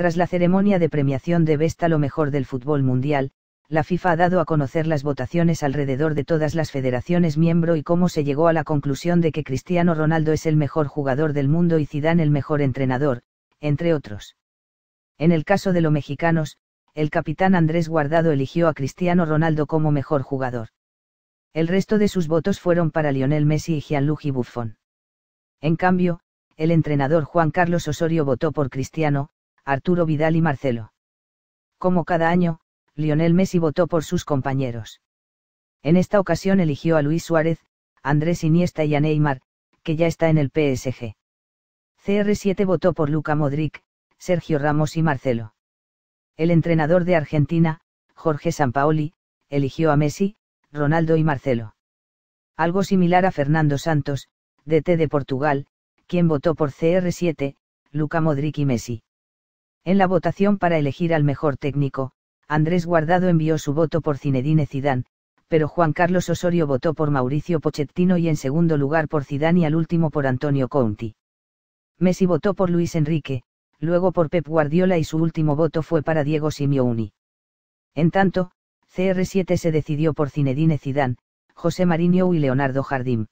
Tras la ceremonia de premiación de Vesta lo mejor del fútbol mundial, la FIFA ha dado a conocer las votaciones alrededor de todas las federaciones miembro y cómo se llegó a la conclusión de que Cristiano Ronaldo es el mejor jugador del mundo y Zidane el mejor entrenador, entre otros. En el caso de los mexicanos, el capitán Andrés Guardado eligió a Cristiano Ronaldo como mejor jugador. El resto de sus votos fueron para Lionel Messi y Gianluigi Buffon. En cambio, el entrenador Juan Carlos Osorio votó por Cristiano, Arturo Vidal y Marcelo. Como cada año, Lionel Messi votó por sus compañeros. En esta ocasión eligió a Luis Suárez, Andrés Iniesta y a Neymar, que ya está en el PSG. CR7 votó por Luca Modric, Sergio Ramos y Marcelo. El entrenador de Argentina, Jorge Sampaoli, eligió a Messi, Ronaldo y Marcelo. Algo similar a Fernando Santos, DT de Portugal, quien votó por CR7, Luca Modric y Messi. En la votación para elegir al mejor técnico, Andrés Guardado envió su voto por Cinedine Zidane, pero Juan Carlos Osorio votó por Mauricio Pochettino y en segundo lugar por Zidane y al último por Antonio Conti. Messi votó por Luis Enrique, luego por Pep Guardiola y su último voto fue para Diego Simeone. En tanto, CR7 se decidió por Cinedine Zidane, José Mariño y Leonardo Jardim.